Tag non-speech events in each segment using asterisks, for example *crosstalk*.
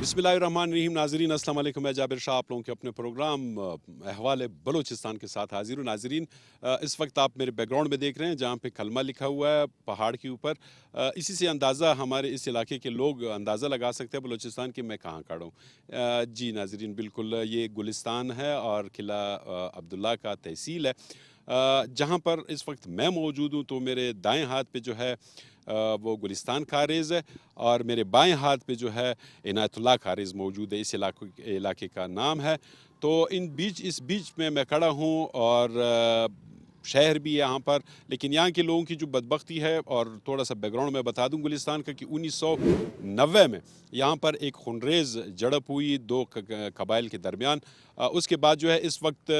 रहीम नाजरीन असल मैं जाबिर शाह आप लोगों के अपने प्रोग्राम अहवाल बलोचिस्तान के साथ हाजिर हूँ नाजरीन इस वक्त आप मेरे बैकग्राउंड में देख रहे हैं जहाँ पे कलमा लिखा हुआ है पहाड़ के ऊपर इसी से अंदाज़ा हमारे इस इलाके के लोग अंदाज़ा लगा सकते हैं बलोचिस्तान कि मैं कहाँ खड़ा हूँ जी नाजरीन बिल्कुल ये गुलिस्तान है और किला अब्दुल्ला का तहसील है जहाँ पर इस वक्त मैं मौजूद हूँ तो मेरे दाएँ हाथ पर जो है वो गुलिस्तान खारिज है और मेरे बाएं हाथ पे जो है इनायतुल्ला खारिज मौजूद है इस इलाके इलाके का नाम है तो इन बीच इस बीच में मैं खड़ा हूँ और शहर भी है यहाँ पर लेकिन यहाँ के लोगों की जो बदबख्ती है और थोड़ा सा बैकग्राउंड मैं बता दूँ गुलिस्तान का कि उन्नीस में यहाँ पर एक खनरेज झड़प हुई दो कबाइल के दरमियान उसके बाद जो है इस वक्त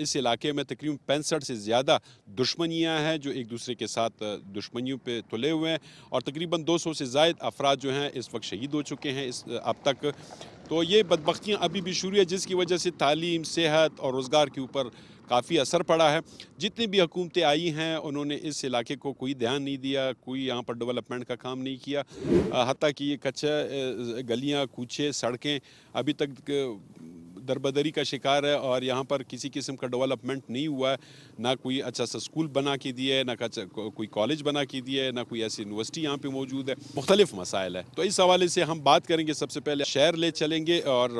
इस इलाके में तकरीबन पैंसठ से ज़्यादा दुश्मनियाँ हैं जो एक दूसरे के साथ दुश्मनियों पे तुले हुए हैं और तकरीबन 200 से जायद अफराद जो हैं इस वक्त शहीद हो चुके हैं इस अब तक तो ये बदबख्तियाँ अभी भी शुरू है जिसकी वजह से तालीम सेहत और रोज़गार के ऊपर काफ़ी असर पड़ा है जितनी भी हुकूमतें आई हैं उन्होंने इस इलाके को कोई ध्यान नहीं दिया कोई यहाँ पर डेवलपमेंट का काम नहीं किया हती कि ये कच्चा गलियाँ कूचे सड़कें अभी तक दरबदरी का शिकार है और यहाँ पर किसी किस्म का डेवलपमेंट नहीं हुआ है ना कोई अच्छा सा स्कूल बना के दिया है ना अच्छा कोई कॉलेज बना के दिया है ना कोई ऐसी यूनिवर्सिटी यहाँ पे मौजूद है मुख्तलिफ मसाइल है तो इस हवाले से हम बात करेंगे सबसे पहले शहर ले चलेंगे और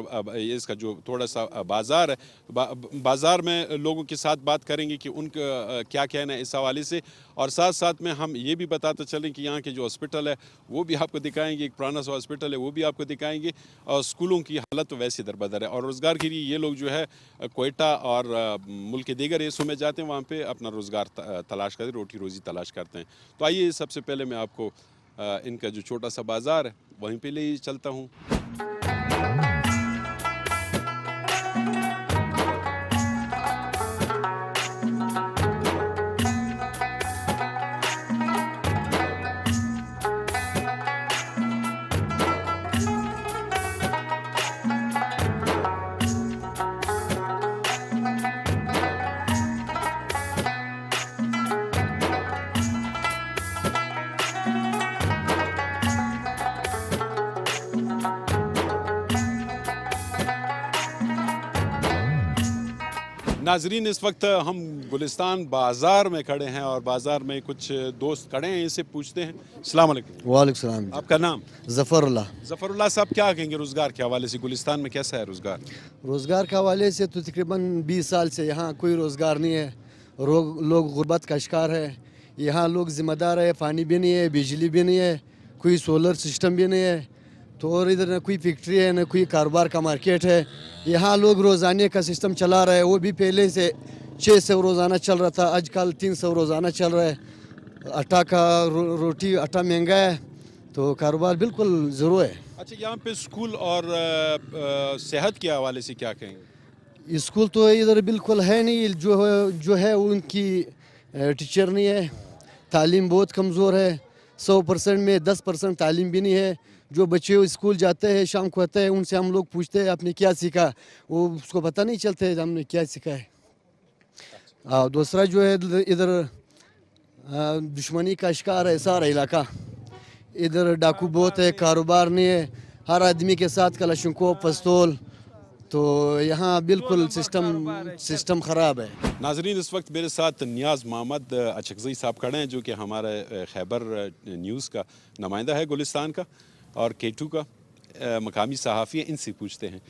इसका जो थोड़ा सा बाज़ार है बा, बाज़ार में लोगों के साथ बात करेंगे कि उनका क्या कहना है इस हवाले से और साथ साथ में हम ये भी बताते चलें कि यहाँ के जो हॉस्पिटल है वो भी आपको दिखाएंगे एक पुराना सा हॉस्पिटल है वो भी आपको दिखाएंगे और स्कूलों की हालत तो वैसे दरबदर है और रोज़गार रोज़गार के लिए ये लोग जो है कोयटा और मुल्क के दीगर हिस्सों में जाते हैं वहाँ पर अपना रोज़गार तलाश करते रोटी रोज़ी तलाश करते हैं तो आइए सबसे पहले मैं आपको इनका जो छोटा सा बाज़ार है वहीं पर ले चलता हूँ नाजरीन इस वक्त हम गुलिस्तान बाज़ार में खड़े हैं और बाज़ार में कुछ दोस्त खड़े हैं इसे पूछते हैं सलाम वालेकुम आपका नाम जफ़रुल्ला जफ़रुल्ला साहब क्या कहेंगे रोज़गार के हवाले से गुलिस्तान में कैसा है रोज़गार रोज़गार के हवाले से तो तकरीबन बीस साल से यहाँ कोई रोज़गार नहीं है लोग गुर्बत का शिकार है यहाँ लोग ज़िम्मेदार है पानी भी नहीं है बिजली भी नहीं है कोई सोलर सिस्टम भी नहीं है तो और इधर ना कोई फैक्ट्री है ना कोई कारोबार का मार्केट है यहाँ लोग रोज़ाने का सिस्टम चला रहे हैं वो भी पहले से छः सौ रोज़ाना चल रहा था आजकल तीन सौ रोज़ाना चल रहा है आटा का रो, रोटी आटा महंगा है तो कारोबार बिल्कुल ज़रूर है अच्छा यहाँ पे स्कूल और सेहत के हवाले से क्या कहेंगे स्कूल तो इधर बिल्कुल है नहीं जो है जो है उनकी टीचर नहीं है तालीम बहुत कमज़ोर है सौ परसेंट में दस परसेंट तालीम भी नहीं है जो बच्चे स्कूल जाते हैं शाम को आते हैं उनसे हम लोग पूछते हैं आपने क्या सीखा वो उसको पता नहीं चलते हमने क्या सीखा है और दूसरा जो है इधर दुश्मनी का शिकार है सारा इलाका इधर डाकू बहुत है कारोबार नहीं है हर आदमी के साथ कलशंको पस्तौल तो यहाँ बिल्कुल सिस्टम सिस्टम ख़राब है नाजरीन इस वक्त मेरे साथ नियाज़ मोहम्मद अचकज़ई साहब खड़े हैं जो कि हमारे खैबर न्यूज़ का नुमाइंदा है गुलिस्तान का और के टू का मकामी सहाफ़ी हैं इनसे पूछते हैं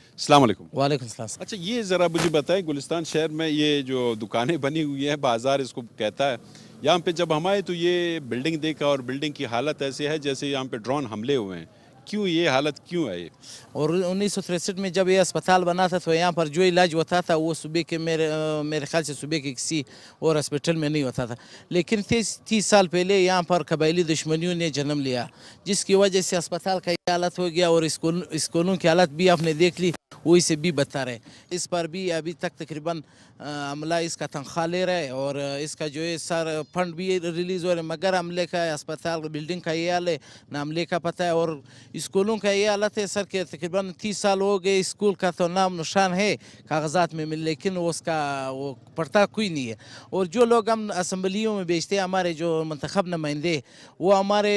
अलैक्म वालेकुम अच्छा ये ज़रा मुझे बताएं गुलिस्तान शहर में ये जो दुकानें बनी हुई हैं बाज़ार इसको कहता है यहाँ पे जब हम आए तो ये बिल्डिंग देखा और बिल्डिंग की हालत ऐसे है जैसे यहाँ पे ड्रोन हमले हुए हैं क्यों ये हालत क्यों है और उन्नीस में जब ये अस्पताल बना था तो यहाँ पर जो इलाज होता था वो सुबह के मेरे मेरे ख्याल से सुबह के किसी और हॉस्पिटल में नहीं होता था लेकिन तीस तीस साल पहले यहाँ पर कबायली दुश्मनियों ने जन्म लिया जिसकी वजह से अस्पताल का हालत हो गया और स्कूल स्कूलों की हालत भी आपने देख ली वो इसे भी बता रहे इस पर भी अभी तक तकरीबन अमला इसका तनख्वाह ले रहे और इसका जो है सर फंड भी रिलीज हो रहे मगर अमले का अस्पताल बिल्डिंग का ये हाल है ना अमले का पता है और स्कूलों का ये हालत है सर के तकरीबन तीस साल हो गए स्कूल का तो नाम निशान है कागजात में मिल लेकिन वो उसका वो पढ़ता कोई नहीं है और जो लोग हम असम्बलियों में बेचते हैं हमारे जो मंतखब नुमाइंदे वो हमारे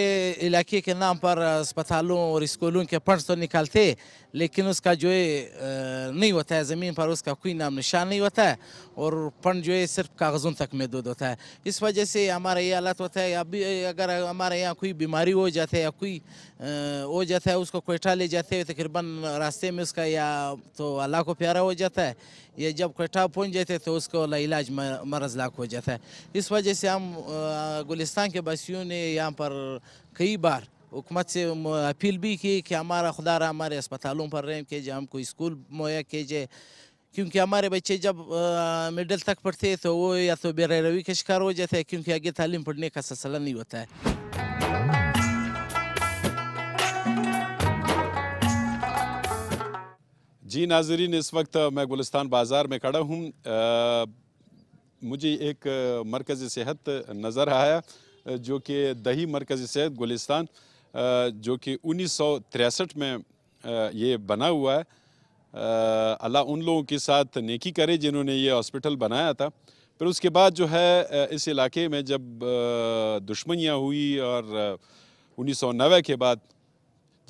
इलाके के नाम पर अस्पतालों और स्कूलों के फंड तो निकालते लेकिन उसका जो है नहीं होता है ज़मीन पर उसका कोई नाम निशान नहीं होता है और फंड जो है सिर्फ कागज़ों तक महदूद होता है इस वजह से हमारा ये हालत होता है अभी अगर हमारे यहाँ कोई बीमारी हो जाती है या कोई हो जाता है उसको कोयटा ले जाते हैं तकरीबन रास्ते में उसका या तो अल्लाह को प्यारा हो जाता है या जब कोयटा पहुँच जाते तो उसको इलाज मरज लाख हो जाता है इस वजह से हम गुलिस्तान के बसियों ने यहाँ पर कई बार हुकूमत से अपील भी की कि हमारा खुदा रहा हमारे अस्पतालों पर रहम कीजिए हमको स्कूल मुहैया कीजिए क्योंकि हमारे बच्चे जब मिडल तक पढ़ते तो वो या तो बेरवी के शिकार हो जाते हैं क्योंकि आगे तालीम पढ़ने का सिलसिला नहीं होता है जी नाजरीन इस वक्त मैं गुलिस्तान बाज़ार में खड़ा हूँ मुझे एक मरकज़ सेहत नज़र आया जो कि दही मरकज़ सेहत गुलिस्तान जो कि उन्नीस में ये बना हुआ है अल्लाह उन लोगों के साथ नेकी करे जिन्होंने ये हॉस्पिटल बनाया था फिर उसके बाद जो है इस इलाके में जब दुश्मनियाँ हुई और उन्नीस के बाद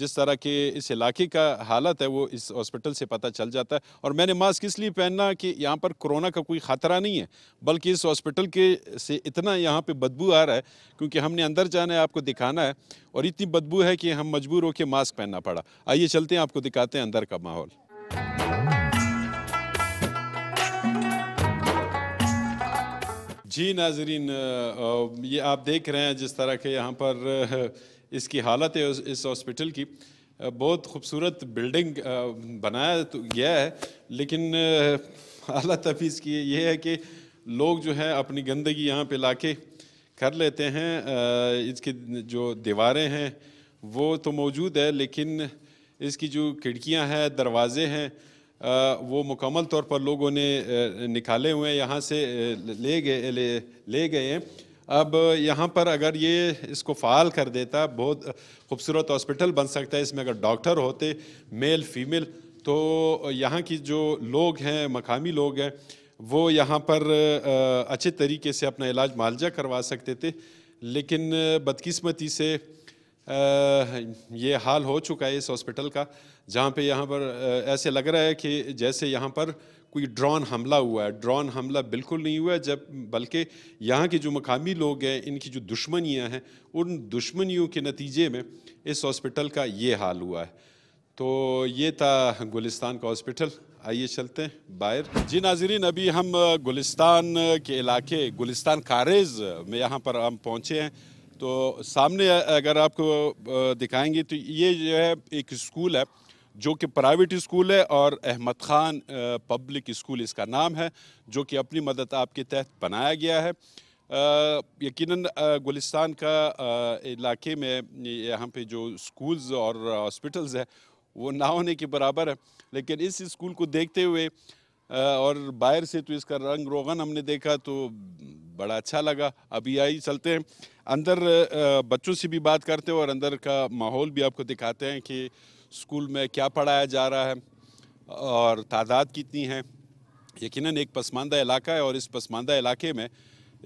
जिस तरह के इस इलाके का हालत है वो इस हॉस्पिटल से पता चल जाता है और मैंने मास्क इसलिए पहनना कि यहाँ पर कोरोना का कोई ख़तरा नहीं है बल्कि इस हॉस्पिटल के से इतना यहाँ पर बदबू आ रहा है क्योंकि हमने अंदर जाना है आपको दिखाना है और इतनी बदबू है कि हम मजबूर होकर मास्क पहनना पड़ा आइए चलते हैं आपको दिखाते हैं अंदर का माहौल जी नाजरीन ये आप देख रहे हैं जिस तरह के यहाँ पर इसकी हालत है इस हॉस्पिटल की बहुत खूबसूरत बिल्डिंग बनाया तो गया है लेकिन हालत अभी इसकी ये है कि लोग जो है अपनी गंदगी यहाँ पे लाके कर लेते हैं इसकी जो दीवारें हैं वो तो मौजूद है लेकिन इसकी जो खिड़कियाँ हैं दरवाजे हैं वो मुकम्मल तौर पर लोगों ने निकाले हुए हैं यहाँ से ले गए ले, ले गए हैं अब यहाँ पर अगर ये इसको फ़ाल कर देता बहुत खूबसूरत हॉस्पिटल बन सकता है इसमें अगर डॉक्टर होते मेल फीमेल तो यहाँ की जो लोग हैं मकामी लोग हैं वो यहाँ पर अच्छे तरीके से अपना इलाज मालजा करवा सकते थे लेकिन बदकिस्मती से ये हाल हो चुका है इस हॉस्पिटल का जहाँ पे यहाँ पर ऐसे लग रहा है कि जैसे यहाँ पर कोई ड्रॉन हमला हुआ है ड्रॉन हमला बिल्कुल नहीं हुआ जब बल्कि यहाँ के जो मकामी लोग हैं इनकी जो दुश्मनियाँ हैं उन दुश्मनियों के नतीजे में इस हॉस्पिटल का ये हाल हुआ है तो ये था गुलिस्तान का हॉस्पिटल आइए चलते हैं बाहर जी नाजरीन अभी हम गुलिस्तान के इलाके गुलिस्तान कारेज में यहाँ पर हम पहुँचे हैं तो सामने अगर आपको दिखाएंगे तो ये जो है एक स्कूल है जो कि प्राइवेट स्कूल है और अहमद ख़ान पब्लिक स्कूल इसका नाम है जो कि अपनी मदद आपके तहत बनाया गया है यकीनन गुलिस्तान का इलाके में यहाँ पे जो स्कूल्स और हॉस्पिटल्स है वो ना होने के बराबर है लेकिन इस स्कूल को देखते हुए और बाहर से तो इसका रंग रोगन हमने देखा तो बड़ा अच्छा लगा अभी आई चलते हैं अंदर बच्चों से भी बात करते हैं और अंदर का माहौल भी आपको दिखाते हैं कि स्कूल में क्या पढ़ाया जा रहा है और तादाद कितनी है यकीनन एक पसमानदा इलाका है और इस पसमानदा इलाके में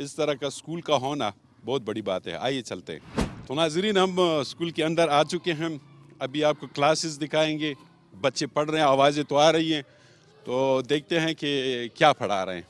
इस तरह का स्कूल का होना बहुत बड़ी बात है आइए चलते हैं तो नाजरीन हम स्कूल के अंदर आ चुके हैं अभी आपको क्लासेस दिखाएंगे बच्चे पढ़ रहे हैं आवाज़ें तो आ रही हैं तो देखते हैं कि क्या पढ़ा रहे हैं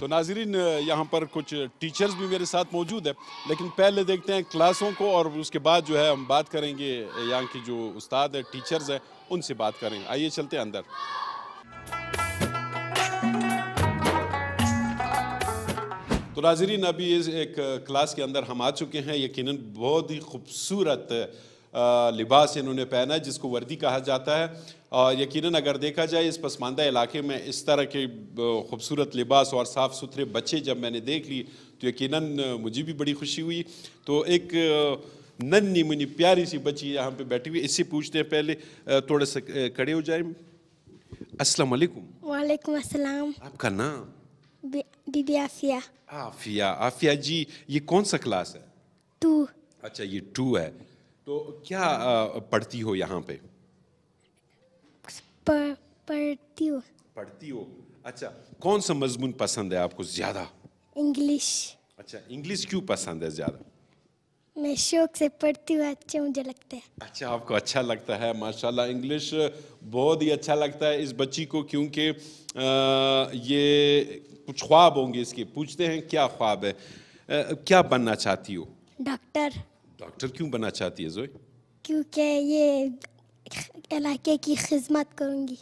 तो नाजरीन यहाँ पर कुछ टीचर्स भी मेरे साथ मौजूद है लेकिन पहले देखते हैं क्लासों को और उसके बाद जो है हम बात करेंगे यहाँ की जो उस्ताद है टीचर्स हैं उनसे बात करेंगे आइए चलते हैं अंदर तो नाजरीन अभी इस एक क्लास के अंदर हम आ चुके हैं यकीनन बहुत ही खूबसूरत लिबास इन्होंने पहना जिसको वर्दी कहा जाता है और यकीनन अगर देखा जाए इस पसमानदा इलाके में इस तरह के खूबसूरत लिबास और साफ़ सुथरे बच्चे जब मैंने देख ली तो यकीनन मुझे भी बड़ी खुशी हुई तो एक नन्नी मुन्नी प्यारी सी बच्ची यहाँ पे बैठी हुई इससे पूछते हैं पहले थोड़े से खड़े हो जाए अस्सलाम वालेकुम वालेकुम अस्सलाम आपका नाम दीदी आफिया आफिया आफिया जी ये कौन सा क्लास है टू अच्छा ये टू है तो क्या पढ़ती हो यहाँ पे पढ़ती हो पढ़ती हो अच्छा कौन सा मजमून पसंद है आपको ज़्यादा इंग्लिश अच्छा इंग्लिश क्यों पसंद है ज़्यादा मैं शौक से पढ़ती हूँ अच्छा मुझे लगता है अच्छा आपको अच्छा लगता है माशाल्लाह इंग्लिश बहुत ही अच्छा लगता है इस बच्ची को क्योंकि ये कुछ ख्वाब होंगे इसके पूछते हैं क्या ख्वाब है आ, क्या बनना चाहती हो डॉक्टर डॉक्टर क्यों बनना चाहती है जोए क्योंकि ये इलाके की खिदमत करूँगी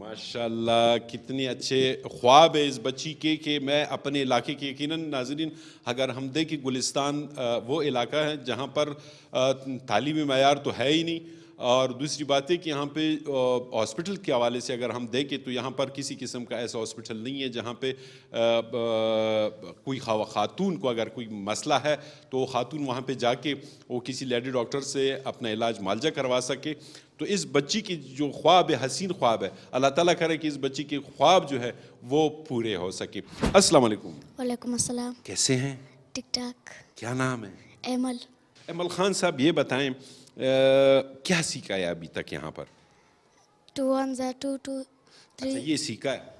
माशाल्लाह कितने अच्छे ख्वाब है इस बच्ची के कि मैं अपने इलाके के यकीन नाजरीन अगर हम देखें गुलिस्तान वो इलाका है जहाँ पर तालीमी मैार तो है ही नहीं और दूसरी बात है कि यहाँ पे हॉस्पिटल के हवाले से अगर हम देखें तो यहाँ पर किसी किस्म का ऐसा हॉस्पिटल नहीं है जहाँ पे कोई ख़ातून को अगर कोई मसला है तो ख़ातून वहाँ पे जाके वो किसी लेडी डॉक्टर से अपना इलाज मालजा करवा सके तो इस बच्ची की जो ख्वाब है हसीन ख्वाब है अल्लाह ताला करे कि इस बच्ची के ख्वाब जो है वो पूरे हो सके अस्सलाम वालेकुम वालेकुम अस्सलाम कैसे हैं ठीक ठाक क्या नाम है एमल एमल खान साहब ये बताएं क्या सीखा है अभी तक यहाँ पर टू वन ज़ा टू टू थ्री अच्छा, ये सीखा है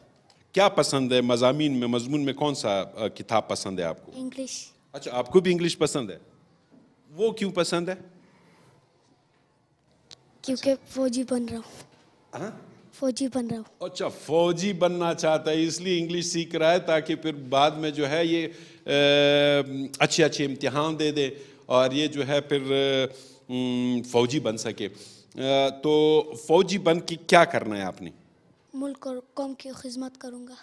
क्या पसंद है मजामी में मजमून में कौन सा किताब पसंद है आपको इंग्लिश अच्छा आपको भी इंग्लिश पसंद है वो क्यों पसंद है क्योंकि अच्छा। फौजी बन रहा हूँ हाँ? फौजी बन रहा हूँ अच्छा फौजी बनना चाहता है इसलिए इंग्लिश सीख रहा है ताकि फिर बाद में जो है ये अच्छे अच्छे इम्तिहान दे दे और ये जो है फिर हम्म, फौजी बन सके तो फौजी बन के क्या करना है आपने मुल्क और कौम की खिदमत करूँगा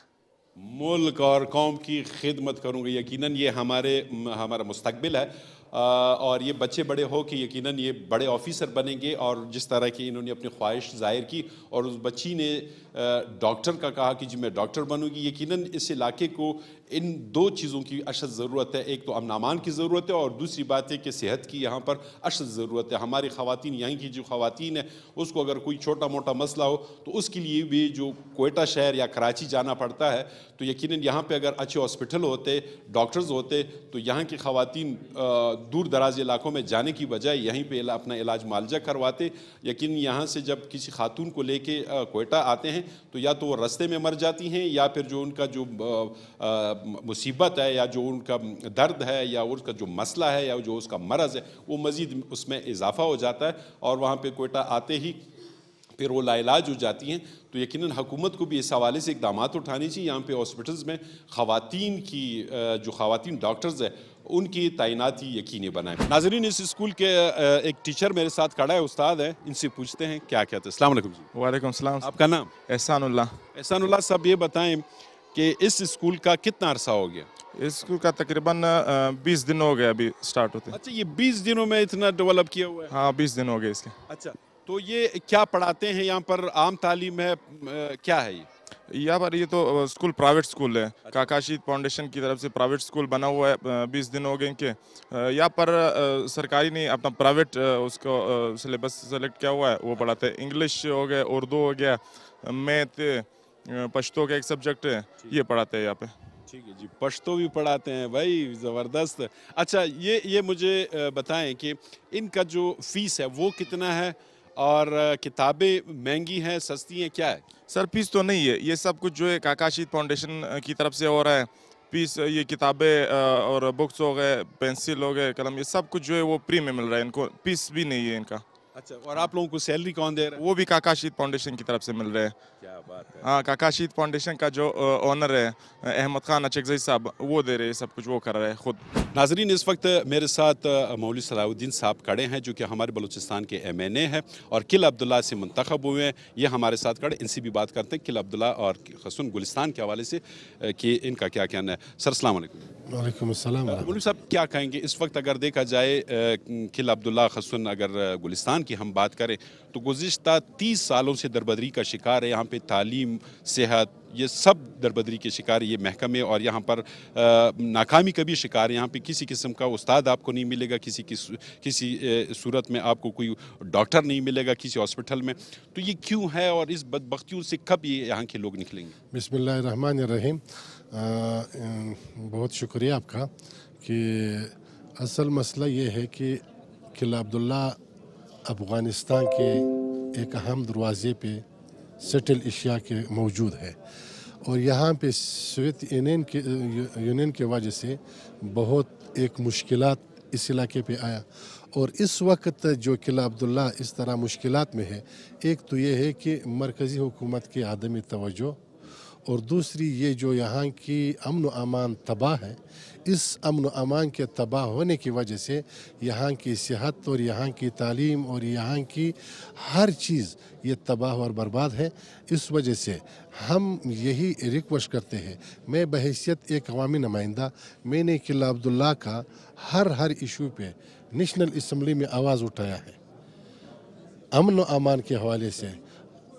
मुल्क और कौम की खिदमत करूँगा यकीनन ये हमारे हमारा मुस्तबिल है और ये बच्चे बड़े हो कि यकीनन ये बड़े ऑफिसर बनेंगे और जिस तरह की इन्होंने अपनी ख्वाहिश जाहिर की और उस बच्ची ने डॉक्टर का कहा कि जी मैं डॉक्टर बनूंगी यकीनन इस इलाके को इन दो चीज़ों की अशद ज़रूरत है एक तो अमनामान की ज़रूरत है और दूसरी बात है कि सेहत की यहाँ पर अशद ज़रूरत है हमारी खातन यहीं की जो खातन है उसको अगर कोई छोटा मोटा मसला हो तो उसके लिए भी जो कोयटा शहर या कराची जाना पड़ता है तो यकीन यहाँ पर अगर अच्छे हॉस्पिटल होते डॉक्टर्स होते तो यहाँ की खातन दूर दराज इलाकों में जाने की बजाय यहीं पर अपना इलाज मुआवजा करवाते यकीन यहाँ से जब किसी खातून को कर कोयटा आते हैं तो या तो वो रस्ते में मर जाती हैं या फिर जो उनका जो मुसीबत है या जो उनका दर्द है या उसका जो मसला है या जो उसका मरज़ है वो मज़ीद उसमें इजाफा हो जाता है और वहाँ पर कोयटा आते ही फिर वो लाइलाज हो जाती हैं तो यकीन हकूमत को भी इस हवाले से इकदाम उठाने चाहिए यहाँ पे हॉस्पिटल्स में ख़वान की जो ख़वान डॉक्टर्स है उनकी तैनाती यकीनी बनाए नाजरीन इस स्कूल के एक टीचर मेरे साथ खड़ा है उस्ताद है इनसे पूछते हैं क्या क्या था अस्सलाम जी वालेकुम सलाम आपका नाम एहसानुल्ला एहसानुल्ला साहब ये बताएं कि इस स्कूल का कितना अरसा हो गया इस स्कूल का तकरीबन बीस दिन हो गया अभी स्टार्ट होते अच्छा ये बीस दिनों में इतना डेवलप किया हुआ है हाँ बीस दिन हो गए इसके अच्छा तो ये क्या पढ़ाते हैं यहाँ पर आम तालीम है क्या है ये यहाँ पर ये तो स्कूल प्राइवेट स्कूल है अच्छा। काकाशी फाउंडेशन की तरफ से प्राइवेट स्कूल बना हुआ है बीस दिन हो गए इनके यहाँ पर सरकारी नहीं अपना प्राइवेट उसको सिलेबस सेलेक्ट किया हुआ है वो अच्छा। पढ़ाते हैं इंग्लिश हो गया उर्दू हो गया मैथ पश्तो का एक सब्जेक्ट है ये पढ़ाते हैं यहाँ पे ठीक है जी पश्तो भी पढ़ाते हैं भाई ज़बरदस्त अच्छा ये ये मुझे बताएं कि इनका जो फीस है वो कितना है और किताबें महंगी हैं सस्ती हैं क्या है सर फीस तो नहीं है ये सब कुछ जो है काकाशीत फाउंडेशन की तरफ से हो रहा है फीस ये किताबें और बुक्स हो गए पेंसिल हो गए कलम ये सब कुछ जो है वो फ्री में मिल रहा है इनको फीस भी नहीं है इनका अच्छा और आप लोगों को सैलरी कौन दे रहा है वो भी काकाशीत फाउंडेशन की तरफ से मिल रहे हैं क्या बात है हाँ काकाशीत फाउंडेशन का जो ऑनर है अहमद खान अचगजई साहब वो दे रहे हैं सब कुछ वो कर रहे हैं खुद नाजरीन इस वक्त मेरे साथ मौली सलाउद्दीन साहब खड़े हैं जो कि हमारे बलूचिस्तान के एम एन ए हैं और किल अब्दुल्ला से मंतखब हुए हैं ये हमारे साथ खड़े इनसे भी बात करते हैं किल अब्दुल्ला और हसन गुलिस्तान के हवाले से कि इनका क्या कहना है सर असल मौलवी साहब uh, क्या कहेंगे इस वक्त अगर देखा जाए खिल uh, अब्दुल्ला खसन अगर uh, गुलिस्तान की हम बात करें तो गुज्त तीस सालों से दरबदरी का शिकार है यहाँ पे तालीम सेहत ये सब दरबदरी के शिकार ये महकमे और यहाँ पर आ, नाकामी का भी शिकार है यहाँ पे किसी किस्म का उस्ताद आपको नहीं मिलेगा किसी किस किसी सूरत में आपको कोई डॉक्टर नहीं मिलेगा किसी हॉस्पिटल में तो ये क्यों है और इस बदबख्तियों से कब ये यहाँ के लोग निकलेंगे बिसमीम बहुत शुक्रिया आपका कि असल मसला ये है कि किला अब्दुल्ला अफ़गानिस्तान के एक अहम दरवाज़े पे सेटल एशिया के मौजूद है और यहाँ पे सोवियत यूनियन के यूनियन के वजह से बहुत एक मुश्किल इस इलाके पे आया और इस वक्त जो किला अब्दुल्ला इस तरह मुश्किल में है एक तो ये है कि मरकज़ी हुकूमत की आदमी तोजो और दूसरी ये जो यहाँ की अमन अमान तबाह है इस अमन अमान के तबाह होने की वजह से यहाँ की सेहत और यहाँ की तालीम और यहाँ की हर चीज़ ये तबाह और बर्बाद है इस वजह से हम यही रिक्वेस्ट करते हैं मैं बहसीत एक अवामी नुमाइंदा मैंने किला अब्दुल्ला का हर हर इशू पे नेशनल इसम्बली में आवाज़ उठाया है अमन अमान के हवाले से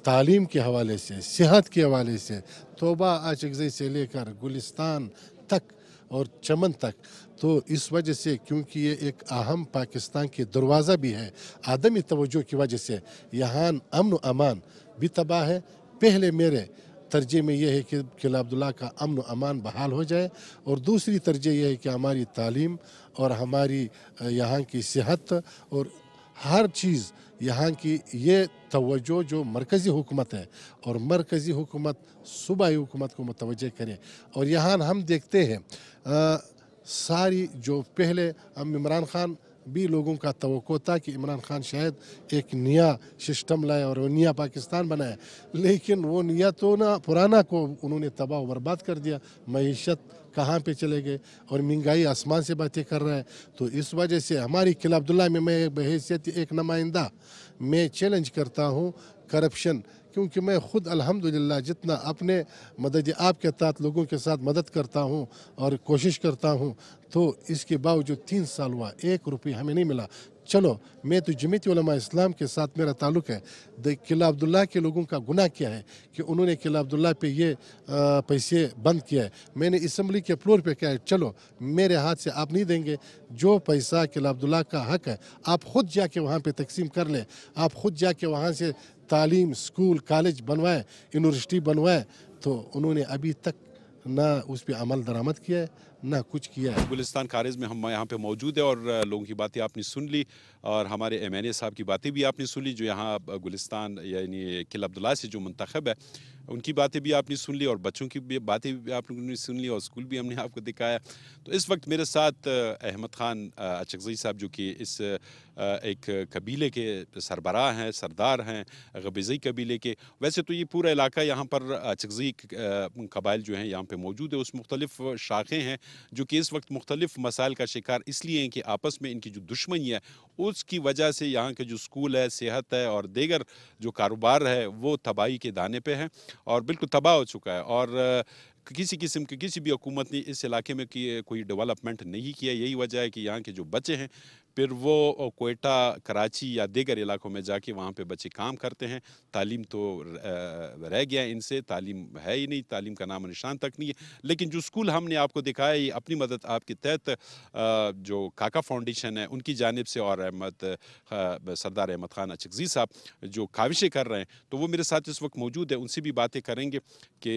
तालीम के हवाले से सेहत के हवाले से तोबा आचगज़ई से लेकर गुलिस्तान तक और चमन तक तो इस वजह से क्योंकि ये एक अहम पाकिस्तान के दरवाज़ा भी है आदमी तोज्जो की वजह से यहाँ अमन अमान भी तबाह है पहले मेरे तरजे में यह है कि किला अब्दुल्ला का अमन अमान बहाल हो जाए और दूसरी तरजीह यह है कि हमारी तालीम और हमारी यहाँ की सेहत और हर चीज़ यहाँ की ये तोज्जो जो मरकज़ी हुकूमत है और मरकज़ी हुकूमत सूबाई हुकूमत को मतवज करें और यहाँ हम देखते हैं सारी जो पहले हम इमरान खान भी लोगों का तो था कि इमरान खान शायद एक नया सिस्टम लाए और नया पाकिस्तान बनाए लेकिन वो नया तो ना पुराना को उन्होंने तबाह बर्बाद कर दिया मीशत कहाँ पे चले गए और महंगाई आसमान से बातें कर रहा है तो इस वजह से हमारी किला अब्दुल्ला में मैं एक बहसीत एक नुमाइंदा मैं चैलेंज करता हूँ करप्शन क्योंकि मैं ख़ुद अल्हम्दुलिल्लाह जितना अपने मदद आपके साथ तहत लोगों के साथ मदद करता हूँ और कोशिश करता हूँ तो इसके बावजूद तीन साल हुआ एक रुपये हमें नहीं मिला चलो मैं तो उलमा इस्लाम के साथ मेरा ताल्लुक है द किला अब्दुल्ला के लोगों का गुनाह क्या है कि उन्होंने किला अब्दुल्ला पे ये पैसे बंद किया है मैंने इसम्बली के फ्लोर पे कहा है चलो मेरे हाथ से आप नहीं देंगे जो पैसा किला अब्दुल्ला का हक है आप खुद जाके वहाँ पे तकसीम कर लें आप खुद जाके वहाँ से तालीम स्कूल कॉलेज बनवाएँ यूनिवर्सिटी बनवाएँ तो उन्होंने अभी तक ना उस पर अमल दरामद किया है ना कुछ किया है गुलिस्तान खारिज में हम यहाँ पे मौजूद है और लोगों की बातें आपने सुन ली और हमारे एम एन ए साहब की बातें भी आपने सुन ली जो यहाँ गुलिस्तान यानी किला अब्दुल्ला से जो मंतखब है उनकी बातें भी आपने सुन ली और बच्चों की भी बातें भी आपने सुन ली और स्कूल भी हमने आपको दिखाया तो इस वक्त मेरे साथ अहमद ख़ान अचगजई साहब जो कि इस एक कबीले के सरबराह हैं सरदार हैं गबीज़ई कबीले के वैसे तो ये पूरा इलाका यहाँ पर अचगजई कबाइल जो हैं यहाँ पर मौजूद है उस मुख्तलिफ शाखें हैं जो कि इस वक्त मुख्तलिफ मसाइल का शिकार इसलिए हैं कि आपस में इनकी जो दुश्मनी है उसकी वजह से यहाँ के जो स्कूल है सेहत है और देगर जो कारोबार है वो तबाही के दाने पे है और बिल्कुल तबाह हो चुका है और किसी किस्म की किसी भी हुकूमत ने इस इलाके में कोई डेवलपमेंट नहीं किया यही वजह है कि यहाँ के जो बच्चे हैं फिर वो कोयटा कराची या दीगर इलाकों में जाके वहाँ पे बच्चे काम करते हैं तालीम तो रह गया इनसे तालीम है ही नहीं तालीम का नाम निशान तक नहीं है लेकिन जो स्कूल हमने आपको दिखाया अपनी मदद आपके तहत जो काका फाउंडेशन है उनकी जानब से और अहमद सरदार अहमद खान अचगजी साहब जो काविशें कर रहे हैं तो वो मेरे साथ इस वक्त मौजूद है उनसे भी बातें करेंगे कि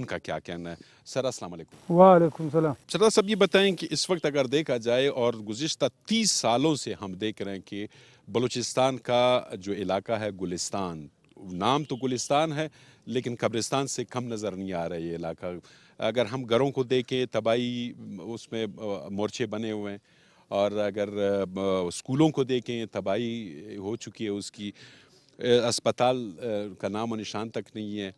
उनका क्या कहना है सर असल वाईक सलाम सरदार साहब ये बताएं कि इस वक्त अगर देखा जाए और गुज्त तीस सालों से हम देख रहे हैं कि बलूचिस्तान का जो इलाका है गुलिस्तान नाम तो गुलिस्तान है लेकिन कब्रिस्तान से कम नज़र नहीं आ रहा है ये इलाका अगर हम घरों को देखें तबाही उसमें मोर्चे बने हुए हैं और अगर स्कूलों को देखें तबाही हो चुकी है उसकी अस्पताल का नाम और निशान तक नहीं है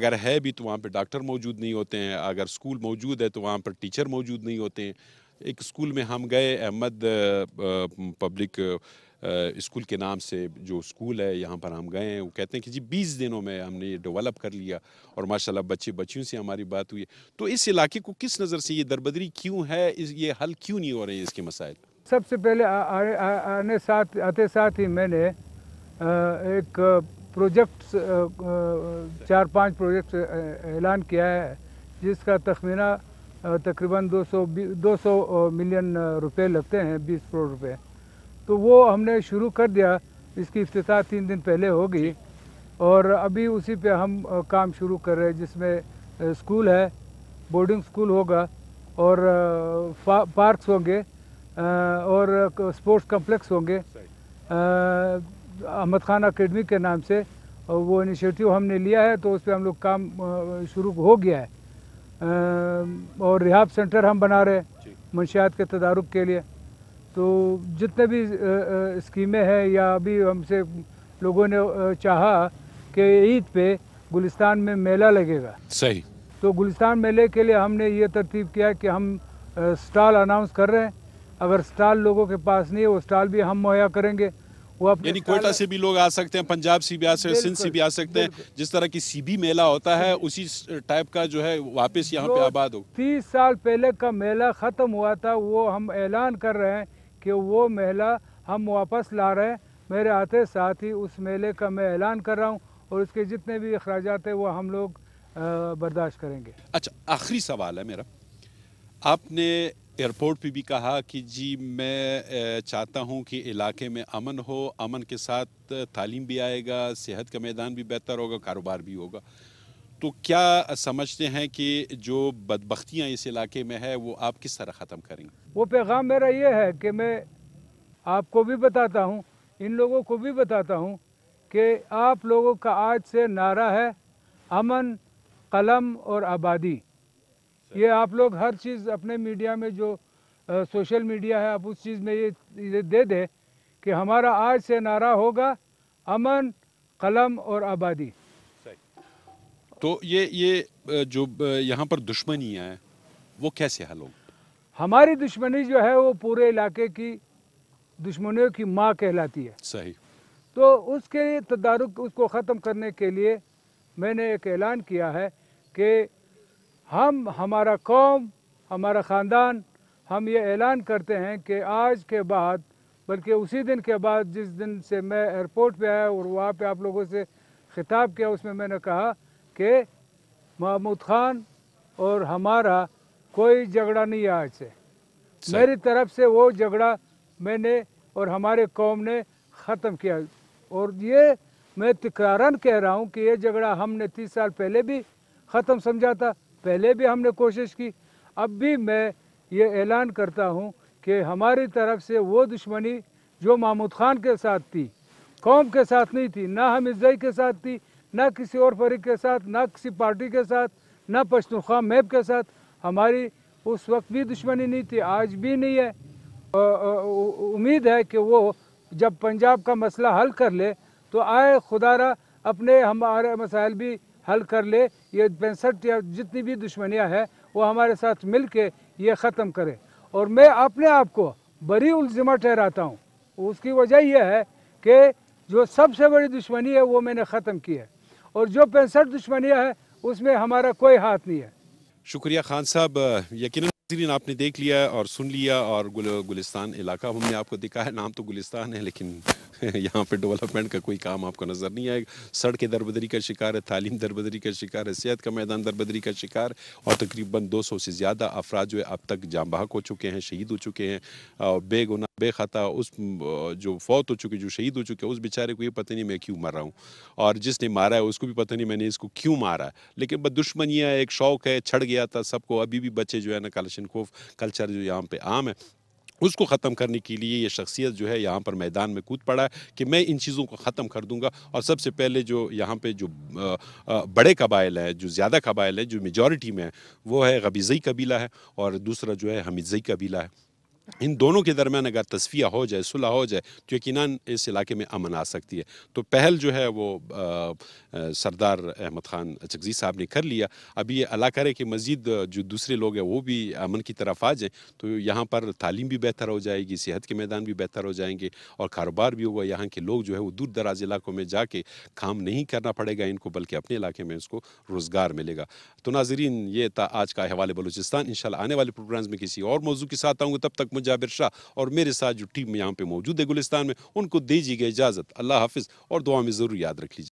अगर है भी तो वहाँ पर डॉक्टर मौजूद नहीं होते हैं अगर स्कूल मौजूद है तो वहाँ पर टीचर मौजूद नहीं होते हैं एक स्कूल में हम गए अहमद पब्लिक स्कूल के नाम से जो स्कूल है यहाँ पर हम गए हैं वो कहते हैं कि जी बीस दिनों में हमने ये डेवलप कर लिया और माशाल्लाह बच्चे बच्चियों से हमारी बात हुई तो इस इलाके को किस नज़र से ये दरबदरी क्यों है इस ये हल क्यों नहीं हो रहे हैं इसके मसाइल सबसे पहले आ, आ, आ, आने साथ आते साथ ही मैंने एक प्रोजेक्ट चार पाँच प्रोजेक्ट ऐलान किया है जिसका तखमीना तकरीबन 200 200 मिलियन रुपए लगते हैं 20 करोड़ रुपए तो वो हमने शुरू कर दिया इसकी अफ्ताह तीन दिन पहले होगी और अभी उसी पे हम काम शुरू कर रहे हैं जिसमें स्कूल है बोर्डिंग स्कूल होगा और पार्क्स होंगे और स्पोर्ट्स कम्प्लेक्स होंगे अहमद खान अकेडमी के नाम से वो इनिशिएटिव हमने लिया है तो उस पर हम लोग काम शुरू हो गया है और रिहाब सेंटर हम बना रहे हैं मनशियात के तदारक के लिए तो जितने भी स्कीमें हैं या अभी हमसे लोगों ने चाहा कि ईद पे गुलिस्तान में मेला लगेगा सही तो गुलिस्तान मेले के लिए हमने ये तरतीब किया कि हम स्टॉल अनाउंस कर रहे हैं अगर स्टॉल लोगों के पास नहीं है वो स्टॉल भी हम मुहैया करेंगे वो यानी कोटा से भी लोग आ सकते हैं पंजाब से भी आ सकते हैं सिंध से भी आ सकते हैं जिस तरह की सीबी मेला होता है उसी टाइप का जो है वापस यहाँ पे आबाद हो तीस साल पहले का मेला ख़त्म हुआ था वो हम ऐलान कर रहे हैं कि वो मेला हम वापस ला रहे हैं मेरे आते साथ ही उस मेले का मैं ऐलान कर रहा हूँ और उसके जितने भी अखराज है वो हम लोग बर्दाश्त करेंगे अच्छा आखिरी सवाल है मेरा आपने एयरपोर्ट पे भी कहा कि जी मैं चाहता हूँ कि इलाके में अमन हो अमन के साथ तालीम भी आएगा सेहत का मैदान भी बेहतर होगा कारोबार भी होगा तो क्या समझते हैं कि जो बदबख्तियाँ इस इलाके में है वो आप किस तरह ख़त्म करेंगे वो पैगाम मेरा ये है कि मैं आपको भी बताता हूँ इन लोगों को भी बताता हूँ कि आप लोगों का आज से नारा है अमन कलम और आबादी ये आप लोग हर चीज़ अपने मीडिया में जो आ, सोशल मीडिया है आप उस चीज़ में ये, दे दे कि हमारा आज से नारा होगा अमन कलम और आबादी तो ये ये जो यहाँ पर दुश्मनी है वो कैसे हल हो हमारी दुश्मनी जो है वो पूरे इलाके की दुश्मनियों की माँ कहलाती है सही तो उसके तदारुक उसको ख़त्म करने के लिए मैंने एक ऐलान किया है कि हम हमारा कौम हमारा ख़ानदान हम ये ऐलान करते हैं कि आज के बाद बल्कि उसी दिन के बाद जिस दिन से मैं एयरपोर्ट पे आया और वहाँ पे आप लोगों से ख़िताब किया उसमें मैंने कहा कि महमूद ख़ान और हमारा कोई झगड़ा नहीं है आज से मेरी तरफ से वो झगड़ा मैंने और हमारे कौम ने ख़त्म किया और ये मैं तकरारन कह रहा हूँ कि ये झगड़ा हमने तीस साल पहले भी ख़त्म समझा था पहले भी हमने कोशिश की अब भी मैं ये ऐलान करता हूँ कि हमारी तरफ से वो दुश्मनी जो महमूद खान के साथ थी कौम के साथ नहीं थी ना हम इज़ई के साथ थी ना किसी और फरीक के साथ ना किसी पार्टी के साथ ना पश्तनख्वा मैप के साथ हमारी उस वक्त भी दुश्मनी नहीं थी आज भी नहीं है उम्मीद है कि वो जब पंजाब का मसला हल कर ले तो आए खुदारा अपने हमारे मसाइल भी हल कर ले ये पैंसठ या जितनी भी दुश्मनियाँ हैं वो हमारे साथ मिल के ये ख़त्म करे और मैं अपने आप को बड़ी उल्जिमा ठहराता हूँ उसकी वजह यह है कि जो सबसे बड़ी दुश्मनी है वो मैंने ख़त्म की है और जो पैंसठ दुश्मनियाँ हैं उसमें हमारा कोई हाथ नहीं है शुक्रिया खान साहब यकीन नाजरीन आपने देख लिया और सुन लिया और गुल, गुलिस्तान इलाका हमने आपको दिखा है नाम तो गुलिस्तान है लेकिन *laughs* यहाँ पे डेवलपमेंट का कोई काम आपको नज़र नहीं आएगा सड़कें दरबदरी का शिकार है तालीम दरबदरी का शिकार है सेहत का मैदान दरबदरी का शिकार और तकरीबन दो सौ से ज़्यादा अफराज जो है अब तक बहक हो चुके हैं शहीद हो चुके हैं बेगुना बेखता उस जो फौत हो चुके जो शहीद हो चुके हैं उस बेचारे को ये पता नहीं मैं क्यों मर रहा हूँ और जिसने मारा है उसको भी पता नहीं मैंने इसको क्यों मारा लेकिन बस दुश्मनियाँ एक शौक है छड़ गया था सबको अभी भी बच्चे जो है ना कलशन खोफ कल्चर जो यहाँ पे आम है उसको ख़त्म करने के लिए ये शख्सियत जो है यहाँ पर मैदान में कूद पड़ा है कि मैं इन चीज़ों को ख़त्म कर दूंगा और सबसे पहले जो यहाँ पे जो बड़े कबाइल हैं जो ज़्यादा कबाइल हैं जो मेजॉरिटी में है वो है गबीज़ई कबीला है और दूसरा जो है हमीदज़ई कबीला है इन दोनों के दरमियान अगर तस्फिया हो जाए सुलह हो जाए तो यकीन इस इलाके में अमन आ सकती है तो पहल जो है वो सरदार अहमद ख़ान चकजी साहब ने कर लिया अभी ये अला करे कि मज़ीद जो दूसरे लोग हैं वो भी अमन की तरफ आ जाएँ तो यहाँ पर तालीम भी बेहतर हो जाएगी सेहत के मैदान भी बेहतर हो जाएंगे और कारोबार भी होगा यहाँ के लोग जो है वो दूर दराज इलाकों में जाके काम नहीं करना पड़ेगा इनको बल्कि अपने इलाके में उसको रोज़गार मिलेगा तो नाजरीन ये था आज का अहवाल बलूचिस्तान इन आने वाले प्रोग्राम्स में किसी और मौजू के साथ आऊँगा तब तक मुजाबिर शाह और मेरे साथ जो टीम यहाँ पे मौजूद है गुलिस्तान में उनको दीजिएगा इजाज़त अल्लाह हाफिज़ और दुआ में ज़रूर याद रख लीजिए